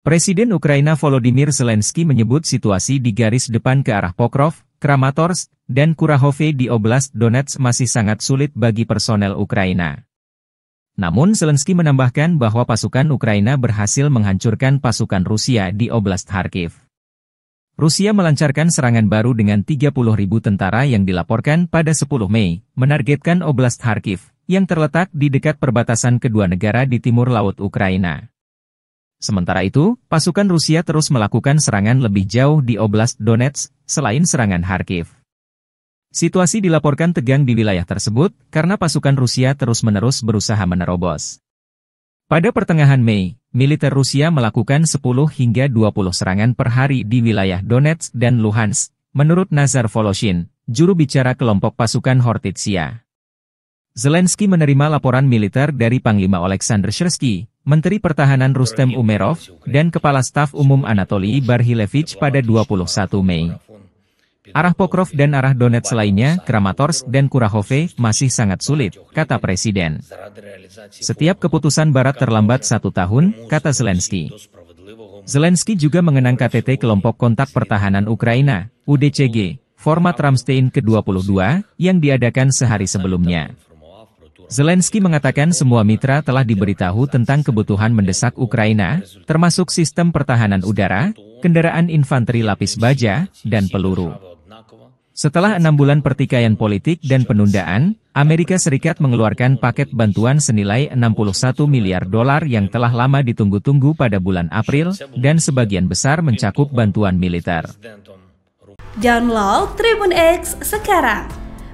Presiden Ukraina Volodymyr Zelensky menyebut situasi di garis depan ke arah Pokrov, Kramatorsk, dan Kurahove di Oblast Donetsk masih sangat sulit bagi personel Ukraina. Namun Zelensky menambahkan bahwa pasukan Ukraina berhasil menghancurkan pasukan Rusia di Oblast Kharkiv. Rusia melancarkan serangan baru dengan 30 ribu tentara yang dilaporkan pada 10 Mei, menargetkan Oblast Kharkiv, yang terletak di dekat perbatasan kedua negara di timur laut Ukraina. Sementara itu, pasukan Rusia terus melakukan serangan lebih jauh di Oblast Donetsk, selain serangan Kharkiv. Situasi dilaporkan tegang di wilayah tersebut karena pasukan Rusia terus-menerus berusaha menerobos. Pada pertengahan Mei, militer Rusia melakukan 10 hingga 20 serangan per hari di wilayah Donetsk dan Luhansk, menurut Nazar Voloshin, juru bicara kelompok pasukan Hortitsia. Zelensky menerima laporan militer dari Panglima Alexander Shersky, Menteri Pertahanan Rustem Umerov, dan Kepala Staf Umum Anatoli Barhilevich pada 21 Mei. Arah Pokrov dan arah Donetsk lainnya, Kramatorsk dan Kurahove, masih sangat sulit, kata Presiden. Setiap keputusan Barat terlambat satu tahun, kata Zelensky. Zelensky juga mengenang KTT Kelompok Kontak Pertahanan Ukraina, UDCG, format Ramstein ke-22, yang diadakan sehari sebelumnya. Zelensky mengatakan semua mitra telah diberitahu tentang kebutuhan mendesak Ukraina, termasuk sistem pertahanan udara, kendaraan infanteri lapis baja, dan peluru. Setelah enam bulan pertikaian politik dan penundaan, Amerika Serikat mengeluarkan paket bantuan senilai 61 miliar dolar yang telah lama ditunggu-tunggu pada bulan April, dan sebagian besar mencakup bantuan militer. Download Tribun X sekarang